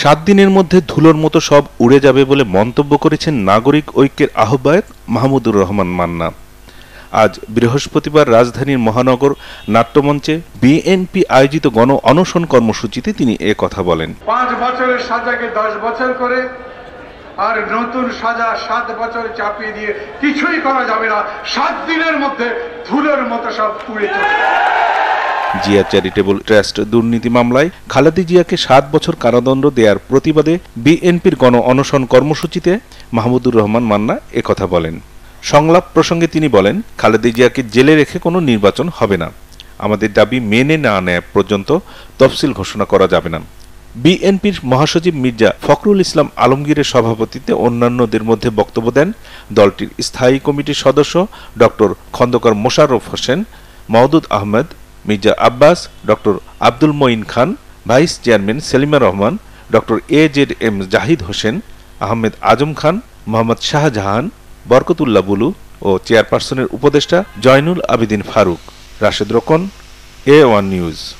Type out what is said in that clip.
সাত দিনের মধ্যে ধুলোর মতো সব উড়ে যাবে বলে মন্তব্য করেছেন নাগরিক ঐক্যের আহ্বায়ক মাহমুদুর রহমান মান্না আজ বৃহস্পতিবার রাজধানীর মহানগর নাট্যমঞ্চে বিএনপি আয়োজিত গণ অনশন কর্মসূচিতে তিনি এ কথা বলেন পাঁচ বছরের সাজাকে দশ বছর করে আর নতুন সাজা সাত বছর চাপিয়ে দিয়ে কিছুই করা যাবে না সাত দিনের মধ্যে ধুলোর মতো সব উড়ে চলে জিয়া চ্যারিটেবল ট্রাস্ট দুর্নীতি মামলায় খালেদি জিয়াকে সাত বছর কারাদণ্ড দেওয়ার প্রতিবাদে বিএনপির গণ অনশন কর্মসূচিতে মাহমুদুর রহমান মান্না একথা বলেন সংলাপ প্রসঙ্গে তিনি বলেন খালেদি জিয়াকে জেলে রেখে কোনো নির্বাচন হবে না আমাদের দাবি মেনে না নেয়া পর্যন্ত তফসিল ঘোষণা করা যাবে না বিএনপির মহাসচিব মির্জা ফখরুল ইসলাম আলমগীরের সভাপতিত্বে অন্যান্যদের মধ্যে বক্তব্য দেন দলটির স্থায়ী কমিটির সদস্য ড Khandaker Mosharraf Hossain Mahdud Ahmed Mirza Abbas doctor Abdul Moyeen Khan vice chairman Selima Rahman doctor A Z M Zahid Hossain Ahmed Azam Khan Mohammad Shahjahan Barkatullah Bulu ও চেয়ারপারসনের উপদেষ্টা Zainul Abedin Farooq Rashed Rokon A one news